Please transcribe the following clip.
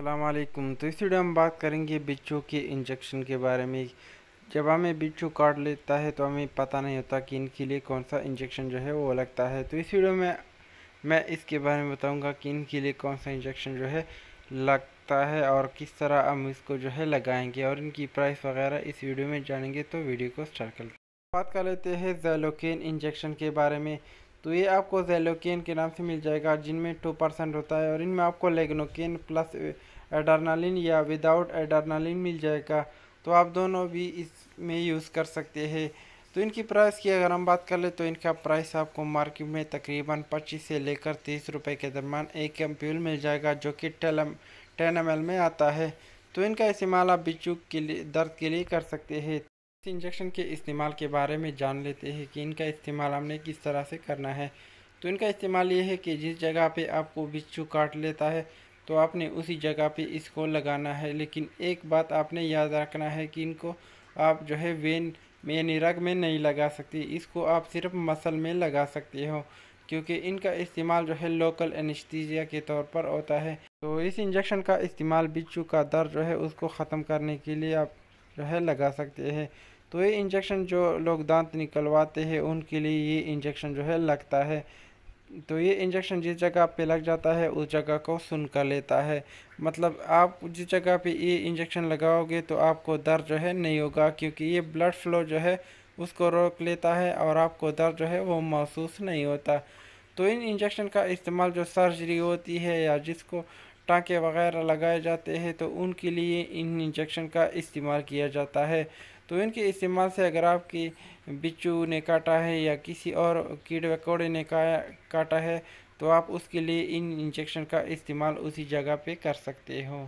अल्लाम तो इस वीडियो हम बात करेंगे बिच्छू के इंजेक्शन के बारे में जब हमें बिच्छू काट लेता है तो हमें पता नहीं होता कि इनके लिए कौन सा इंजेक्शन जो है वो लगता है तो इस वीडियो में मैं इसके बारे में बताऊंगा कि इनके लिए कौन सा इंजेक्शन जो है लगता है और किस तरह हम इसको जो है लगाएंगे और इनकी प्राइस वगैरह इस वीडियो में जानेंगे तो वीडियो को स्टार्ट कर बात कर लेते हैं जैलोकिन इंजेक्शन के बारे में तो ये आपको जेलोकिन के नाम से मिल जाएगा जिनमें टू परसेंट होता है और इनमें आपको लेगनोकिन प्लस एडरनालिन या विदाउट एडरनालिन मिल जाएगा तो आप दोनों भी इसमें यूज़ कर सकते हैं तो इनकी प्राइस की अगर हम बात कर ले तो इनका प्राइस आपको मार्केट में तकरीबन पच्चीस से लेकर तीस रुपये के दरमियान एक एम प्यूल मिल जाएगा जो कि टेलम टेन एम में आता है तो इनका इस्तेमाल आप बिचू के लिए दर्द के लिए कर सकते हैं इस इंजेक्शन के इस्तेमाल के बारे में जान लेते हैं कि इनका इस्तेमाल हमने किस तरह से करना है तो इनका इस्तेमाल ये है कि जिस जगह पे आपको बिच्छू काट लेता है तो आपने उसी जगह पे इसको लगाना है लेकिन एक बात आपने याद रखना है कि इनको आप जो है वेन में यानी रग में नहीं लगा सकती इसको आप सिर्फ मसल में लगा सकते हो क्योंकि इनका इस्तेमाल जो है लोकल एनेस्थीजिया के तौर पर होता है तो इस इंजेक्शन का इस्तेमाल बिच्छू का दर्द जो है उसको ख़त्म करने के लिए आप जो है लगा सकते हैं तो ये इंजेक्शन जो लोग दांत निकलवाते हैं उनके लिए ये इंजेक्शन जो है लगता है तो ये इंजेक्शन जिस जगह पे लग जाता है उस जगह को सुन कर लेता है मतलब आप जिस जगह पे ये इंजेक्शन लगाओगे तो आपको दर्द जो है नहीं होगा क्योंकि ये ब्लड फ्लो जो है उसको रोक लेता है और आपको दर्द जो है वो महसूस नहीं होता तो इन इंजेक्शन का इस्तेमाल जो सर्जरी होती है या जिसको टाँके वगैरह लगाए जाते हैं तो उनके लिए इन इंजेक्शन का इस्तेमाल किया जाता है तो इनके इस्तेमाल से अगर आपके बिच्चू ने काटा है या किसी और कीड़े वकोड़े ने काटा है तो आप उसके लिए इन इंजेक्शन का इस्तेमाल उसी जगह पे कर सकते हो